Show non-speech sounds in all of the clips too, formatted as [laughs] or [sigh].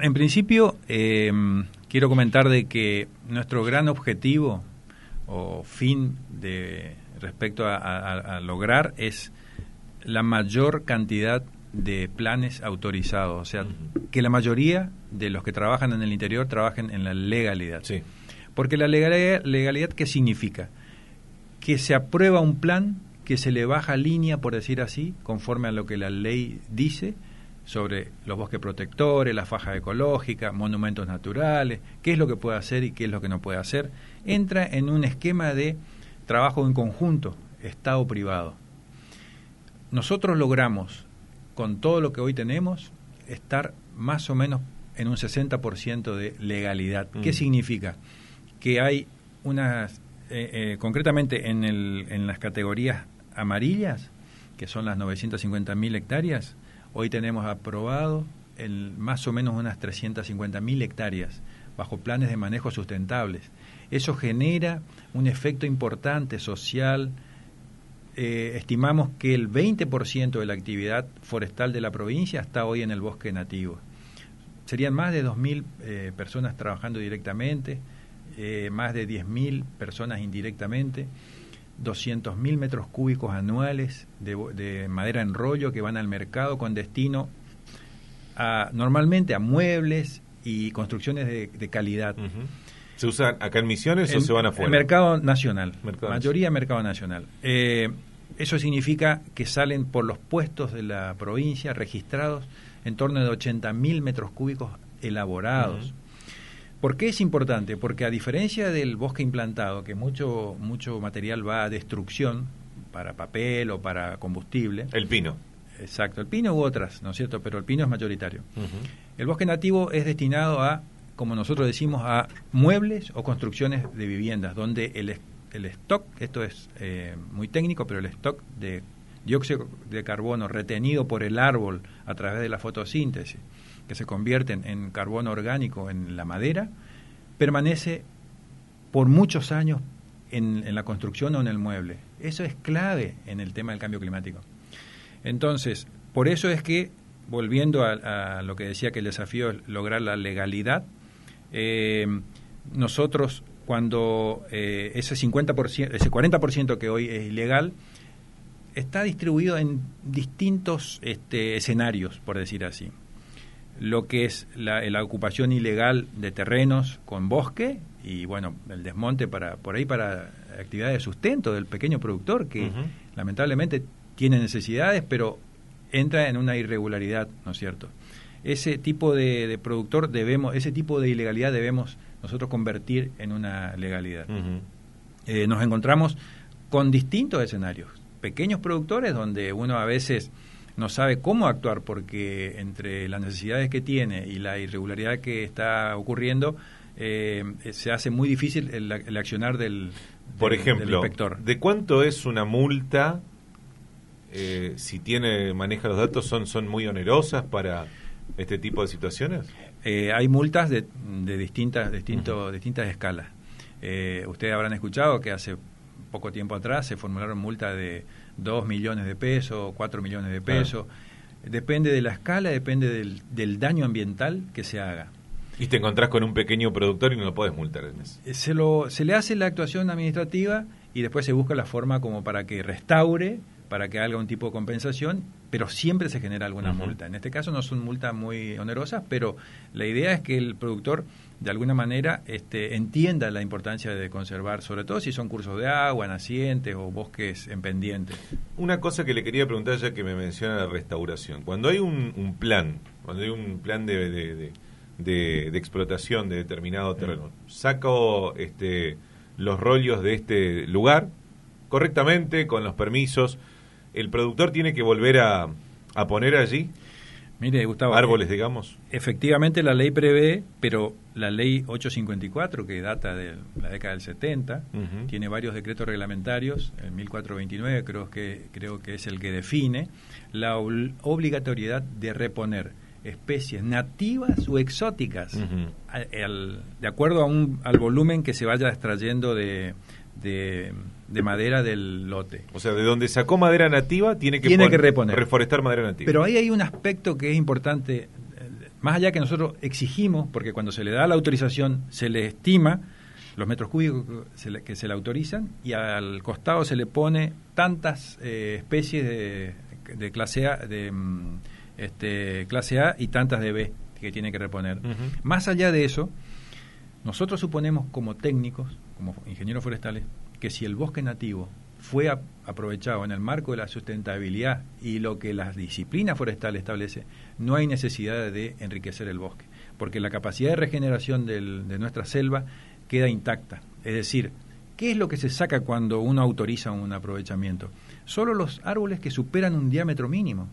En principio, eh, quiero comentar de que nuestro gran objetivo o fin de respecto a, lograr es la mayor cantidad de planes autorizados, o sea, que la mayoría de los que trabajan en el interior trabajen en la legalidad. Sí. Porque la legalidad, legalidad, ¿qué significa? Que se aprueba un plan que se le baja línea, por decir así, conforme a lo que la ley dice, sobre los bosques protectores, las fajas ecológica, monumentos naturales, qué es lo que puede hacer y qué es lo que no puede hacer, entra en un esquema de trabajo en conjunto, Estado-privado. Nosotros logramos, con todo lo que hoy tenemos, estar más o menos en un 60% de legalidad. ¿Qué mm. significa? Que hay unas, eh, eh, concretamente en, el, en las categorías amarillas, que son las 950.000 hectáreas, Hoy tenemos aprobado más o menos unas 350.000 hectáreas bajo planes de manejo sustentables. Eso genera un efecto importante social. Eh, estimamos que el 20% de la actividad forestal de la provincia está hoy en el bosque nativo. Serían más de 2.000 eh, personas trabajando directamente, eh, más de 10.000 personas indirectamente. 200.000 metros cúbicos anuales de, madera en rollo que van al mercado con destino normalmente a muebles y construcciones de, calidad. ¿Se usan acá en Misiones o se van afuera? El mercado nacional, mayoría mercado nacional. Eh, eso significa que salen por los puestos de la provincia registrados en torno de 80.000 metros cúbicos elaborados. ¿Por qué es importante? Porque a diferencia del bosque implantado, que mucho, mucho material va a destrucción para papel o para combustible. El pino. Exacto, el pino u otras, ¿no es cierto? Pero el pino es mayoritario. El bosque nativo es destinado a, como nosotros decimos, a muebles o construcciones de viviendas, donde el, el stock, esto es eh, muy técnico, pero el stock de dióxido de carbono retenido por el árbol a través de la fotosíntesis que se convierten en carbón orgánico en la madera, permanece por muchos años en, la construcción o en el mueble. Eso es clave en el tema del cambio climático. Entonces, por eso es que, volviendo a, lo que decía que el desafío es lograr la legalidad, eh, nosotros cuando eh, ese 50%, ese 40% que hoy es ilegal, está distribuido en distintos este, escenarios, por decir así lo que es la, ocupación ilegal de terrenos con bosque y bueno el desmonte para por ahí para actividades de sustento del pequeño productor que lamentablemente tiene necesidades pero entra en una irregularidad no es cierto ese tipo de, productor debemos ese tipo de ilegalidad debemos nosotros convertir en una legalidad eh, nos encontramos con distintos escenarios pequeños productores donde uno a veces no sabe cómo actuar porque entre las necesidades que tiene y la irregularidad que está ocurriendo, eh, se hace muy difícil el, accionar del, Por ejemplo, inspector. ¿De cuánto es una multa? Eh, si tiene maneja los datos, son, son muy onerosas para este tipo de situaciones? Eh, hay multas de, de distintas, distintas escalas. ustedes habrán escuchado que hace poco tiempo atrás se formularon multas de Dos millones de pesos, cuatro millones de pesos. Depende de la escala, depende del, del, daño ambiental que se haga. Y te encontrás con un pequeño productor y no lo podés multar en eh, Se, lo, se le hace la actuación administrativa y después se busca la forma como para que restaure, para que haga un tipo de compensación, pero siempre se genera alguna multa. En este caso no son multas muy onerosas, pero la idea es que el productor de alguna manera este, entienda la importancia de conservar, sobre todo si son cursos de agua, nacientes o bosques en pendiente. Una cosa que le quería preguntar ya que me menciona la restauración. Cuando hay un, plan, cuando hay un plan de, de, de, explotación de determinado terreno, saco este, los rollos de este lugar correctamente, con los permisos, ¿el productor tiene que volver a, a poner allí? Mire, Gustavo. Árboles, eh, digamos. Efectivamente la ley prevé, pero la ley 854, que data de la década del 70, tiene varios decretos reglamentarios, el 1429 creo que, creo que es el que define la obligatoriedad de reponer especies nativas o exóticas, de acuerdo al volumen que se vaya extrayendo de, de, madera del lote. O sea, de donde sacó madera nativa tiene que, reponer. reforestar madera nativa. Pero ahí hay un aspecto que es importante, eh, más allá que nosotros exigimos, porque cuando se le da la autorización se le estima los metros cúbicos que se le, autorizan y al costado se le pone tantas eh, especies de, clase A, de mm, este, clase A y tantas de B que tiene que reponer. Más allá de eso, nosotros suponemos como técnicos como ingenieros forestales, que si el bosque nativo fue aprovechado en el marco de la sustentabilidad y lo que la disciplina forestal establece, no hay necesidad de enriquecer el bosque, porque la capacidad de regeneración de nuestra selva queda intacta. Es decir, ¿qué es lo que se saca cuando uno autoriza un aprovechamiento? Solo los árboles que superan un diámetro mínimo.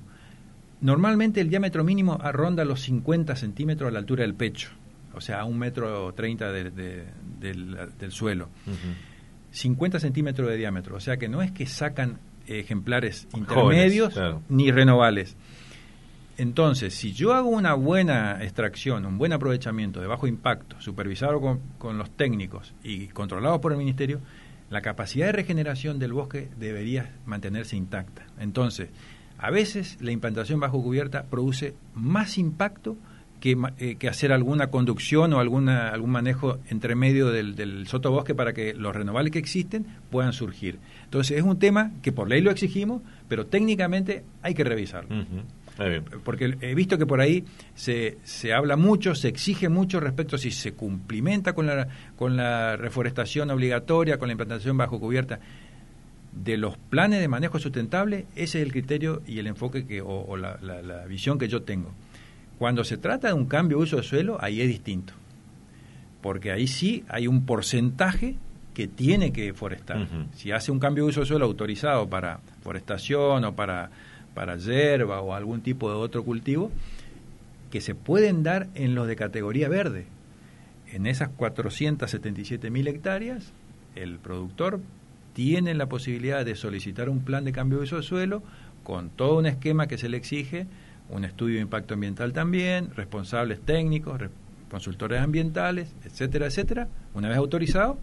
Normalmente el diámetro mínimo ronda los 50 centímetros a la altura del pecho o sea, a un metro treinta del, suelo. cincuenta 50 centímetros de diámetro, o sea que no es que sacan ejemplares intermedios ni renovables. Entonces, si yo hago una buena extracción, un buen aprovechamiento de bajo impacto, supervisado con, con, los técnicos y controlado por el Ministerio, la capacidad de regeneración del bosque debería mantenerse intacta. Entonces, a veces la implantación bajo cubierta produce más impacto eh, que, hacer alguna conducción o alguna, algún manejo entre medio del, sotobosque para que los renovables que existen puedan surgir. Entonces es un tema que por ley lo exigimos, pero técnicamente hay que revisarlo. Porque he visto que por ahí se, se, habla mucho, se exige mucho respecto a si se cumplimenta con la, con la reforestación obligatoria, con la implantación bajo cubierta. De los planes de manejo sustentable, ese es el criterio y el enfoque que, o, la, visión que yo tengo. Cuando se trata de un cambio de uso de suelo, ahí es distinto, porque ahí sí hay un porcentaje que tiene que forestar. Si hace un cambio de uso de suelo autorizado para forestación o para, para hierba o algún tipo de otro cultivo, que se pueden dar en los de categoría verde. En esas 477.000 mil hectáreas, el productor tiene la posibilidad de solicitar un plan de cambio de uso de suelo con todo un esquema que se le exige un estudio de impacto ambiental también, responsables técnicos, consultores ambientales, etcétera, etcétera. Una vez autorizado,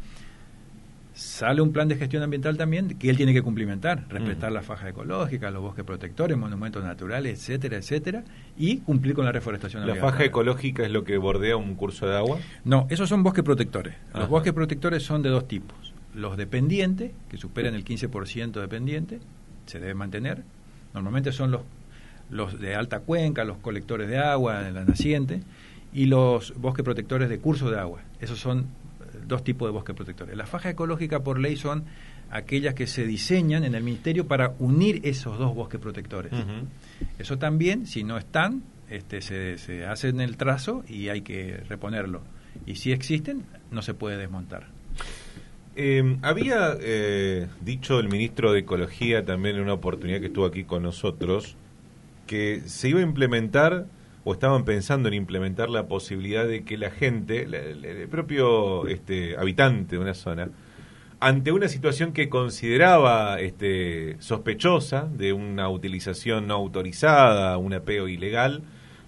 sale un plan de gestión ambiental también que él tiene que cumplimentar, respetar la faja ecológica, los bosques protectores, monumentos naturales, etcétera, etcétera, y cumplir con la reforestación. ¿La faja ecológica es lo que bordea un curso de agua? No, esos son bosques protectores. Los bosques protectores son de dos tipos. Los dependientes, que superan el 15% dependiente, se deben mantener. Normalmente son los los de alta cuenca, los colectores de agua en la naciente y los bosques protectores de curso de agua. Esos son eh, dos tipos de bosques protectores. Las fajas ecológica por ley son aquellas que se diseñan en el ministerio para unir esos dos bosques protectores. Eso también, si no están, este, se, se en el trazo y hay que reponerlo. Y si existen, no se puede desmontar. Em, había eh, dicho el ministro de Ecología también en una oportunidad que estuvo aquí con nosotros que se iba a implementar o estaban pensando en implementar la posibilidad de que la gente, el, propio este, habitante de una zona, ante una situación que consideraba este, sospechosa de una utilización no autorizada, un apeo ilegal,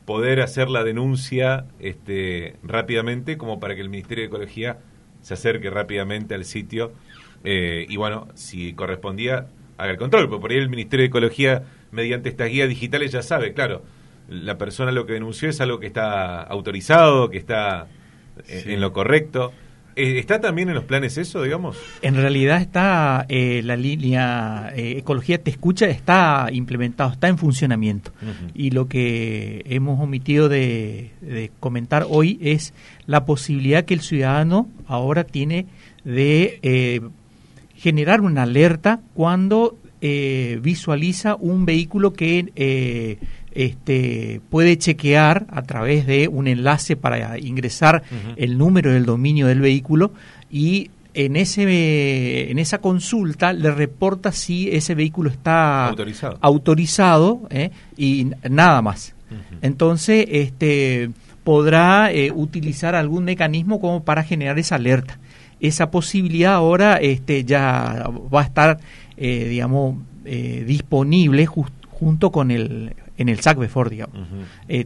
poder hacer la denuncia este, rápidamente como para que el Ministerio de Ecología se acerque rápidamente al sitio eh, y bueno, si correspondía, haga el control, por ahí el Ministerio de Ecología mediante estas guías digitales ya sabe, claro, la persona lo que denunció es algo que está autorizado, que está eh, en, lo correcto. Eh, ¿Está también en los planes eso, digamos? En realidad está eh, la línea Ecología Te Escucha, está implementado, está en funcionamiento. Y lo que hemos omitido de, comentar hoy es la posibilidad que el ciudadano ahora tiene de generar una alerta cuando eh, visualiza un vehículo que eh, este, puede chequear a través de un enlace para ingresar el número del dominio del vehículo y en, ese, en esa consulta le reporta si ese vehículo está autorizado, eh, y nada más. Entonces, este, podrá utilizar algún mecanismo como para generar esa alerta. Esa posibilidad ahora este, ya va a estar eh, digamos, eh, disponible junto con el en el SAC before, digamos. Eh,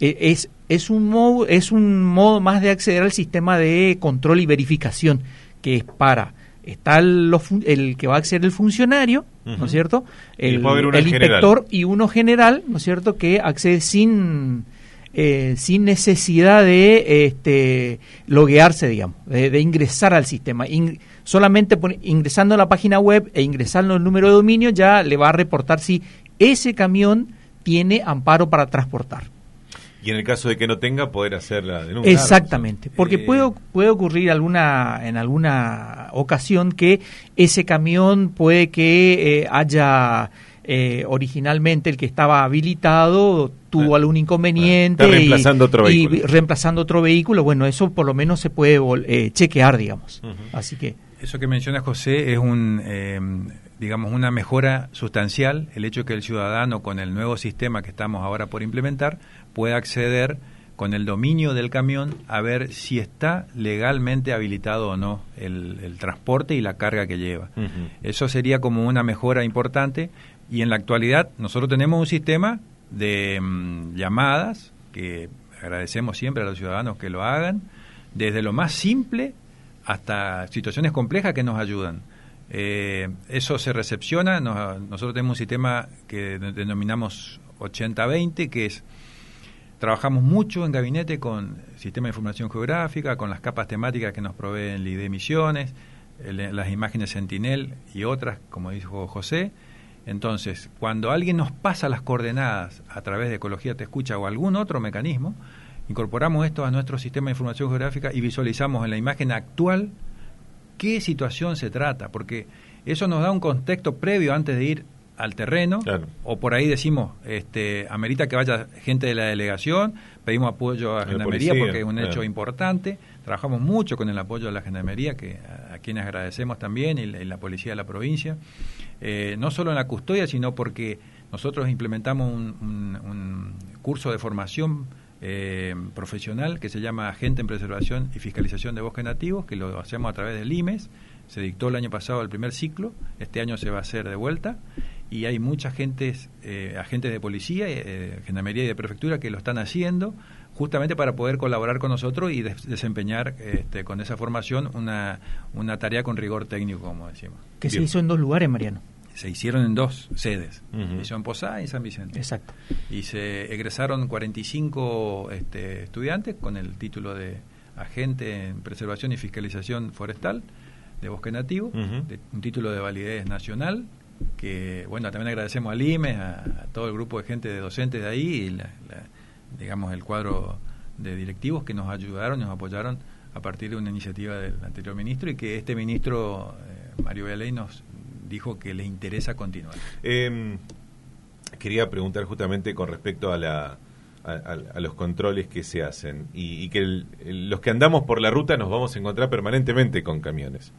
es, es, un modo, es un modo más de acceder al sistema de control y verificación, que es para está el, que va a acceder el funcionario, ¿no es cierto? El, inspector y uno general, ¿no es cierto? Que accede sin sin necesidad de este, loguearse, digamos, de, ingresar al sistema solamente ingresando a la página web e ingresando el número de dominio ya le va a reportar si ese camión tiene amparo para transportar. Y en el caso de que no tenga, poder hacer la denuncia. Exactamente, porque eh, puede, ocurrir alguna, en alguna ocasión que ese camión puede que eh, haya... Eh, originalmente el que estaba habilitado tuvo ah, algún ah, inconveniente reemplazando y, otro y, reemplazando otro vehículo bueno eso por lo menos se puede chequear digamos así que eso que menciona José es un, eh, digamos, una mejora sustancial, el hecho que el ciudadano con el nuevo sistema que estamos ahora por implementar pueda acceder con el dominio del camión a ver si está legalmente habilitado o no el, transporte y la carga que lleva. Eso sería como una mejora importante y en la actualidad nosotros tenemos un sistema de mm, llamadas que agradecemos siempre a los ciudadanos que lo hagan, desde lo más simple hasta situaciones complejas que nos ayudan. Eh, eso se recepciona, nosotros tenemos un sistema que denominamos 80-20, que es, trabajamos mucho en gabinete con sistema de información geográfica, con las capas temáticas que nos proveen lid de Misiones, las imágenes Sentinel y otras, como dijo José. Entonces, cuando alguien nos pasa las coordenadas a través de Ecología Te Escucha o algún otro mecanismo, Incorporamos esto a nuestro sistema de información geográfica y visualizamos en la imagen actual qué situación se trata, porque eso nos da un contexto previo antes de ir al terreno, o por ahí decimos, este, amerita que vaya gente de la delegación, pedimos apoyo a la gendarmería porque es un hecho importante, trabajamos mucho con el apoyo de la gendarmería, que a, quienes agradecemos también, y la, policía de la provincia, eh, no solo en la custodia, sino porque nosotros implementamos un curso de formación eh, profesional que se llama Agente en Preservación y Fiscalización de Bosques Nativos, que lo hacemos a través del IMES. Se dictó el año pasado el primer ciclo, este año se va a hacer de vuelta y hay muchas agentes, eh, agentes de policía, eh, de gendarmería y de prefectura que lo están haciendo justamente para poder colaborar con nosotros y desempeñar este, con esa formación una, una tarea con rigor técnico, como decimos. Que se hizo en dos lugares, Mariano se hicieron en dos sedes, en Posada y San Vicente. Exacto. Y se egresaron 45 este, estudiantes con el título de agente en preservación y fiscalización forestal de bosque nativo, un título de validez nacional, que bueno, también agradecemos al IMES, a, todo el grupo de gente de docentes de ahí, y digamos el cuadro de directivos que nos ayudaron, nos apoyaron a partir de una iniciativa del anterior ministro y que este ministro, eh, Mario Veley, nos, dijo que le interesa continuar. Em, quería preguntar justamente con respecto a los controles que se hacen y, que los que andamos por la ruta nos vamos a encontrar permanentemente con camiones.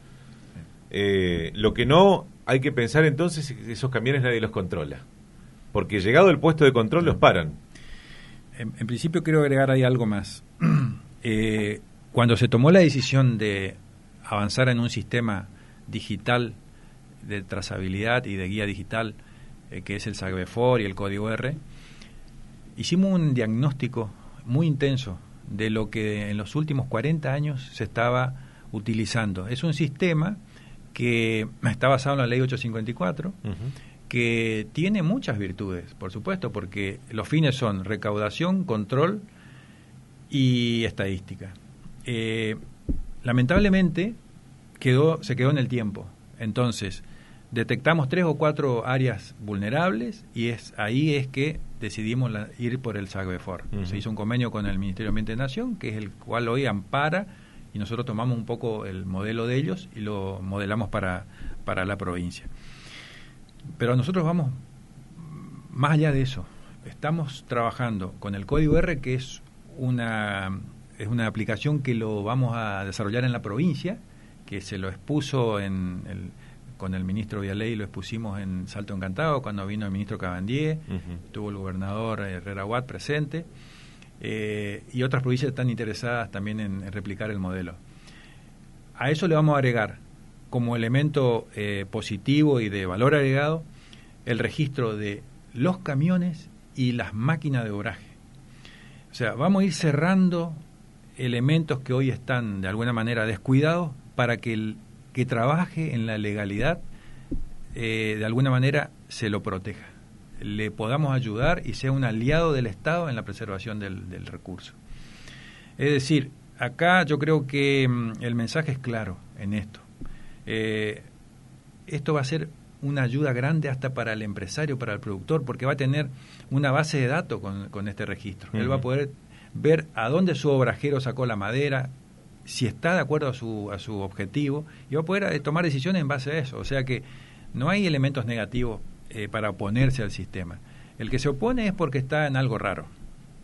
Eh, lo que no hay que pensar entonces es que esos camiones nadie los controla, porque llegado el puesto de control los paran. En, principio quiero agregar ahí algo más. [clears throat] Eh, cuando se tomó la decisión de avanzar en un sistema digital de trazabilidad y de guía digital, eh, que es el SAGBEFOR y el código R, hicimos un diagnóstico muy intenso de lo que en los últimos 40 años se estaba utilizando. Es un sistema que está basado en la ley 854, que tiene muchas virtudes, por supuesto, porque los fines son recaudación, control y estadística. Eh, lamentablemente quedó, se quedó en el tiempo. Entonces, detectamos tres o cuatro áreas vulnerables y es ahí es que decidimos ir por el SAGBEFOR. Se hizo un convenio con el Ministerio de Ambiente de Nación, que es el cual hoy ampara y nosotros tomamos un poco el modelo de ellos y lo modelamos para, para la provincia. Pero nosotros vamos más allá de eso. Estamos trabajando con el código R, que es una, es una aplicación que lo vamos a desarrollar en la provincia que se lo expuso con el ministro Vialey, lo expusimos en Salto Encantado, cuando vino el ministro Cabandier, tuvo el gobernador eh, Herrera Watt presente, eh, y otras provincias están interesadas también en, replicar el modelo. A eso le vamos a agregar, como elemento eh, positivo y de valor agregado, el registro de los camiones y las máquinas de obraje. O sea, vamos a ir cerrando elementos que hoy están de alguna manera descuidados para que el que trabaje en la legalidad eh, de alguna manera se lo proteja, le podamos ayudar y sea un aliado del Estado en la preservación del, recurso. Es decir, acá yo creo que mm, el mensaje es claro en esto. Eh, esto va a ser una ayuda grande hasta para el empresario, para el productor, porque va a tener una base de datos con, este registro. Él va a poder ver a dónde su obrajero sacó la madera, si está de acuerdo a su, a su objetivo y va a poder eh, tomar decisiones en base a eso. O sea que no hay elementos negativos eh, para oponerse al sistema. El que se opone es porque está en algo raro.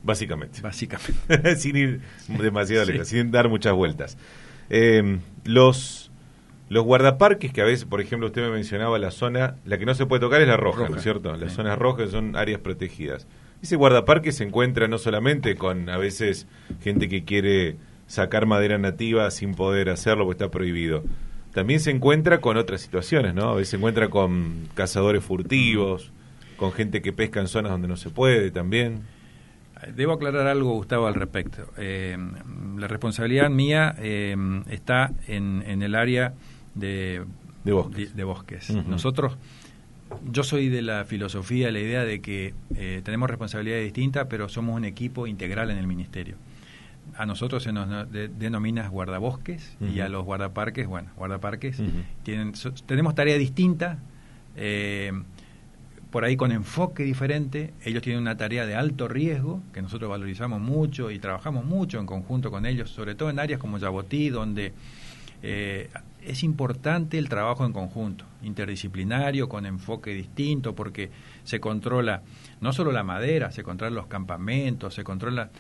Básicamente. Básicamente. [laughs] sin ir demasiado lejos, sin dar muchas vueltas. Em, los, los guardaparques, que a veces, por ejemplo, usted me mencionaba la zona, la que no se puede tocar es la roja, ¿no es cierto? Las zonas rojas son áreas protegidas. Ese guardaparque se encuentra no solamente con a veces gente que quiere sacar madera nativa sin poder hacerlo porque está prohibido. También se encuentra con otras situaciones, ¿no? A veces se encuentra con cazadores furtivos, con gente que pesca en zonas donde no se puede también. Debo aclarar algo, Gustavo, al respecto. Eh, la responsabilidad mía eh, está en, el área de, de bosques. Nosotros, yo soy de la filosofía, la idea de que eh, tenemos responsabilidades distintas, pero somos un equipo integral en el ministerio a nosotros se nos denomina guardabosques y a los guardaparques, bueno, guardaparques, tienen, tenemos tarea distinta, eh, por ahí con enfoque diferente, ellos tienen una tarea de alto riesgo, que nosotros valorizamos mucho y trabajamos mucho en conjunto con ellos, sobre todo en áreas como Yabotí, donde eh, es importante el trabajo en conjunto, interdisciplinario, con enfoque distinto, porque se controla no solo la madera, se controlan los campamentos, se controla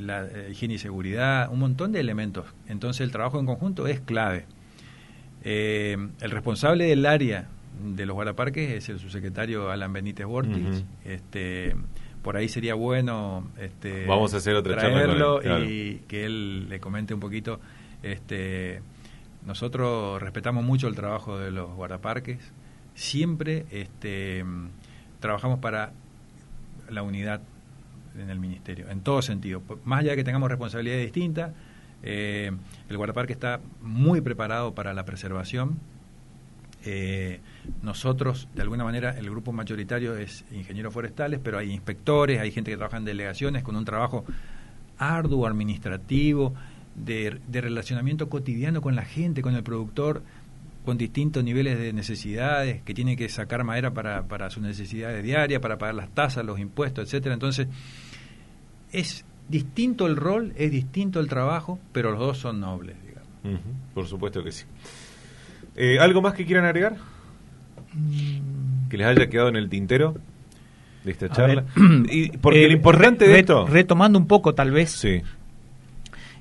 la eh, higiene y seguridad, un montón de elementos. Entonces el trabajo en conjunto es clave. Eh, el responsable del área de los guardaparques es el subsecretario Alan Benítez Bortich. este, por ahí sería bueno este, Vamos a hacer otra y que él le comente un poquito. Este, nosotros respetamos mucho el trabajo de los guardaparques. Siempre este, trabajamos para la unidad en el ministerio, en todo sentido. Más allá de que tengamos responsabilidades distintas, eh, el guardaparque está muy preparado para la preservación. Eh, nosotros, de alguna manera, el grupo mayoritario es ingenieros forestales, pero hay inspectores, hay gente que trabaja en delegaciones con un trabajo arduo, administrativo, de, de relacionamiento cotidiano con la gente, con el productor con distintos niveles de necesidades, que tienen que sacar madera para, sus necesidades diarias, para pagar las tasas, los impuestos, etcétera. Entonces, es distinto el rol, es distinto el trabajo, pero los dos son nobles, digamos. por supuesto que sí. Eh, ¿Algo más que quieran agregar? Mm. ¿Que les haya quedado en el tintero? de esta charla. [clears throat] porque eh, lo importante de esto. Retomando un poco, tal vez. Sí.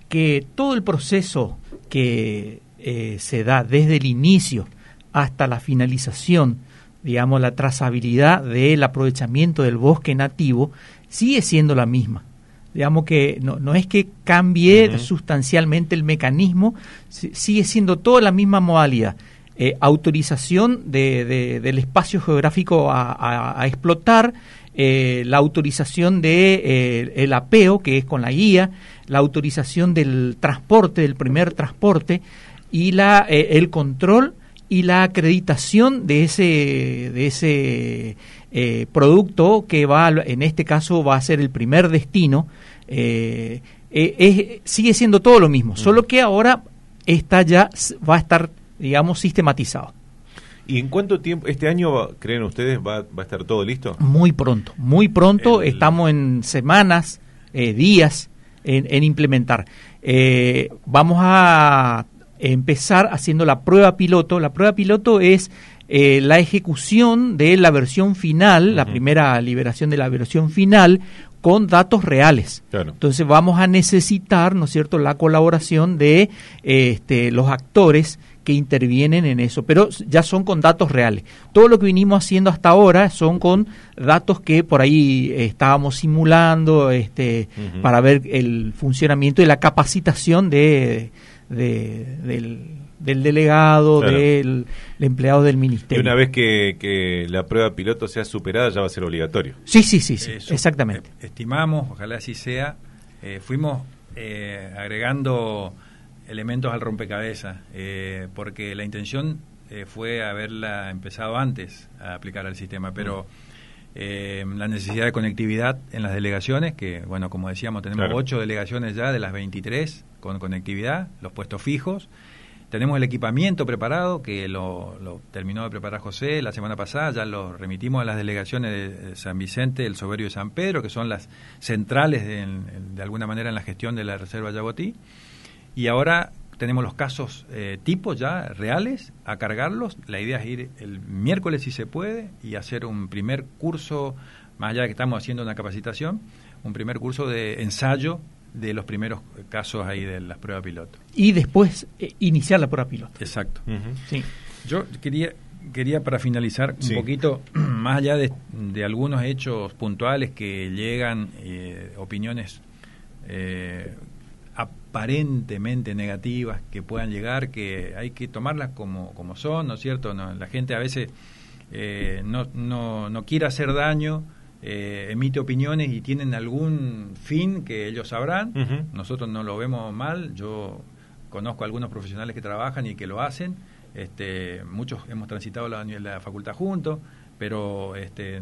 Que todo el proceso que eh, se da desde el inicio hasta la finalización, digamos, la trazabilidad del aprovechamiento del bosque nativo, sigue siendo la misma. Digamos que no, no es que cambie sustancialmente el mecanismo, sigue siendo toda la misma modalidad. Eh, autorización del espacio geográfico a, explotar, eh, la autorización de el apeo que es con la guía, la autorización del transporte, del primer transporte, y la, eh, el control y la acreditación de ese, de ese eh, producto que va, en este caso, va a ser el primer destino. Eh, es, sigue siendo todo lo mismo, solo que ahora está ya va a estar, digamos, sistematizado. ¿Y en cuánto tiempo, este año, creen ustedes, va, a estar todo listo? Muy pronto, muy pronto, estamos en semanas, días en, implementar. vamos a empezar haciendo la prueba piloto. La prueba piloto es eh, la ejecución de la versión final, la primera liberación de la versión final, con datos reales. Entonces vamos a necesitar, ¿no es cierto?, la colaboración de eh, este, los actores que intervienen en eso, pero ya son con datos reales. Todo lo que vinimos haciendo hasta ahora son con datos que por ahí eh, estábamos simulando este, para ver el funcionamiento y la capacitación de del, delegado, del, empleado del ministerio. Y una vez que, la prueba piloto sea superada, ya va a ser obligatorio. Sí, sí, sí, sí exactamente. Estimamos, ojalá así sea, eh, fuimos eh, agregando elementos al rompecabezas, eh, porque la intención fue haberla empezado antes a aplicar al sistema, pero... la necesidad de conectividad en las delegaciones, que bueno, como decíamos, tenemos ocho delegaciones ya de las 23, con conectividad, los puestos fijos. Tenemos el equipamiento preparado, que lo, terminó de preparar José la semana pasada, ya lo remitimos a las delegaciones de San Vicente, El Soberio y San Pedro, que son las centrales de, alguna manera en la gestión de la Reserva Yabotí. Y ahora tenemos los casos eh, tipos ya reales a cargarlos. La idea es ir el miércoles si se puede y hacer un primer curso, más allá de que estamos haciendo una capacitación, un primer curso de ensayo de los primeros casos ahí de las pruebas piloto. Y después eh, iniciar la prueba piloto. Exacto. sí. Yo quería, quería para finalizar un poquito, [clears throat] más allá de, algunos hechos puntuales que llegan, eh, opiniones eh, aparentemente negativas que puedan llegar, que hay que tomarlas como, son, ¿no es cierto? la gente a veces no, no, no quiere hacer daño eh, emite opiniones y tienen algún fin que ellos sabrán. Nosotros no lo vemos mal. Yo conozco algunos profesionales que trabajan y que lo hacen. Este, muchos hemos transitado la, facultad juntos, pero este,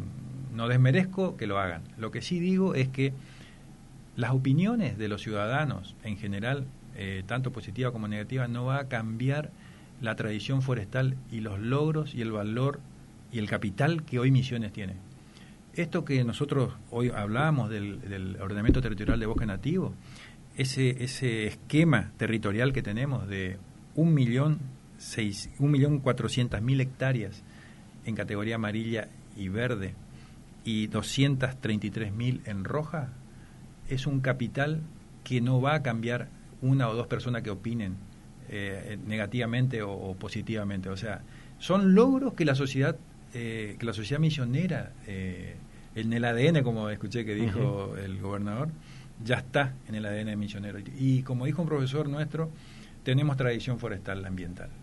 no desmerezco que lo hagan. Lo que sí digo es que las opiniones de los ciudadanos en general, eh, tanto positiva como negativa, no va a cambiar la tradición forestal y los logros y el valor y el capital que hoy Misiones tiene. Esto que nosotros hoy hablábamos del, ordenamiento territorial de bosque nativo, ese, ese esquema territorial que tenemos de 1.400.000 hectáreas en categoría amarilla y verde y 233.000 en roja, es un capital que no va a cambiar una o dos personas que opinen eh, negativamente o, positivamente. O sea, son logros que la sociedad eh, que la sociedad misionera, eh, en el ADN, como escuché que dijo el gobernador, ya está en el ADN de misionero. y como dijo un profesor nuestro, tenemos tradición forestal ambiental.